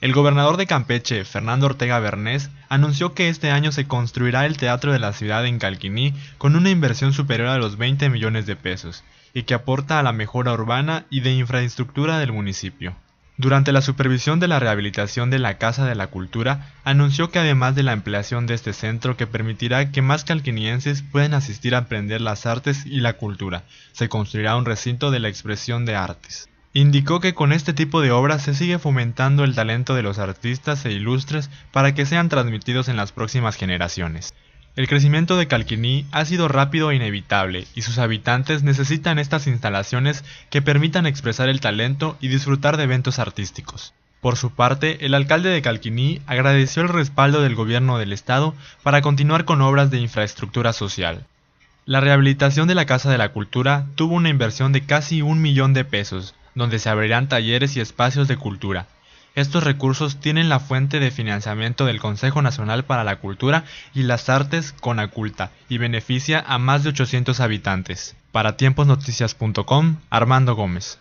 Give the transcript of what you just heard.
El gobernador de Campeche, Fernando Ortega Bernés, anunció que este año se construirá el Teatro de la Ciudad en Calquiní con una inversión superior a los 20 millones de pesos y que aporta a la mejora urbana y de infraestructura del municipio. Durante la supervisión de la rehabilitación de la Casa de la Cultura, anunció que además de la ampliación de este centro que permitirá que más calquinienses puedan asistir a aprender las artes y la cultura, se construirá un recinto de la expresión de artes. Indicó que con este tipo de obras se sigue fomentando el talento de los artistas e ilustres para que sean transmitidos en las próximas generaciones. El crecimiento de Calquiní ha sido rápido e inevitable y sus habitantes necesitan estas instalaciones que permitan expresar el talento y disfrutar de eventos artísticos. Por su parte, el alcalde de Calquiní agradeció el respaldo del gobierno del estado para continuar con obras de infraestructura social. La rehabilitación de la Casa de la Cultura tuvo una inversión de casi un millón de pesos, donde se abrirán talleres y espacios de cultura. Estos recursos tienen la fuente de financiamiento del Consejo Nacional para la Cultura y las Artes Conaculta y beneficia a más de 800 habitantes. Para tiemposnoticias.com, Armando Gómez.